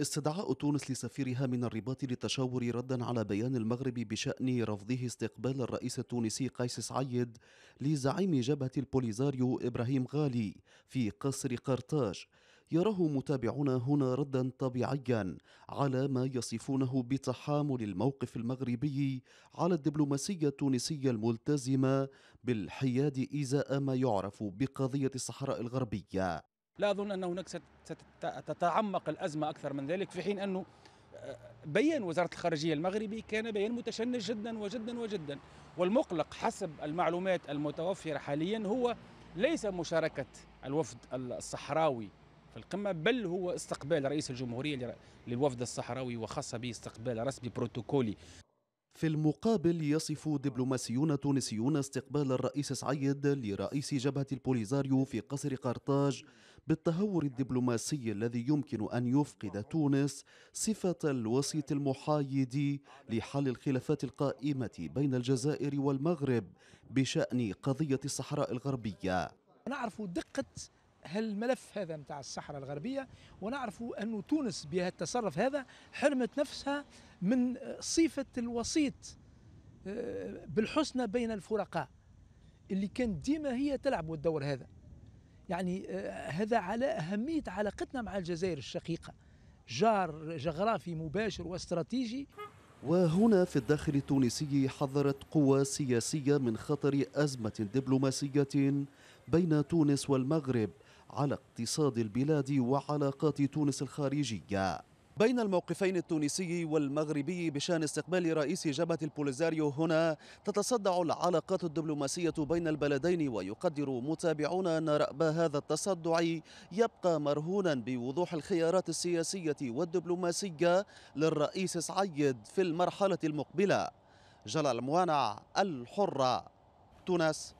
استدعاء تونس لسفيرها من الرباط للتشاور ردا على بيان المغرب بشأن رفضه استقبال الرئيس التونسي قيس سعيد لزعيم جبهة البوليزاريو إبراهيم غالي في قصر قرطاج يراه متابعون هنا ردا طبيعيا على ما يصفونه بتحامل الموقف المغربي على الدبلوماسية التونسية الملتزمة بالحياد إزاء ما يعرف بقضية الصحراء الغربية لا أظن أن هناك ستتعمق الأزمة أكثر من ذلك في حين أنه آه، بيان وزارة الخارجية المغربي كان بيان متشنج جدا وجدا وجدا والمقلق حسب المعلومات المتوفرة حاليا هو ليس مشاركة الوفد الصحراوي في القمة بل هو استقبال رئيس الجمهورية للوفد الصحراوي وخاصة به استقبال رسمي بروتوكولي في المقابل يصف دبلوماسيون تونسيون استقبال الرئيس سعيد لرئيس جبهة البوليزاريو في قصر قرطاج بالتهور الدبلوماسي الذي يمكن أن يفقد تونس صفة الوسيط المحايد لحل الخلافات القائمة بين الجزائر والمغرب بشأن قضية الصحراء الغربية نعرف دقة هالملف هذا نتاع الصحراء الغربية ونعرفوا أن تونس بهالتصرف هذا حرمت نفسها من صفة الوسيط آه، بالحسنى بين الفرقاء اللي كانت ديما هي تلعب الدور هذا يعني آه، هذا على أهمية علاقتنا مع الجزائر الشقيقة جار جغرافي مباشر واستراتيجي وهنا في الداخل التونسي حذرت قوى سياسية من خطر أزمة دبلوماسية بين تونس والمغرب على اقتصاد البلاد وعلاقات تونس الخارجية بين الموقفين التونسي والمغربي بشان استقبال رئيس جبهة البوليزاريو هنا تتصدع العلاقات الدبلوماسية بين البلدين ويقدر متابعون أن رأب هذا التصدع يبقى مرهونا بوضوح الخيارات السياسية والدبلوماسية للرئيس سعيد في المرحلة المقبلة جلال موانع الحرة تونس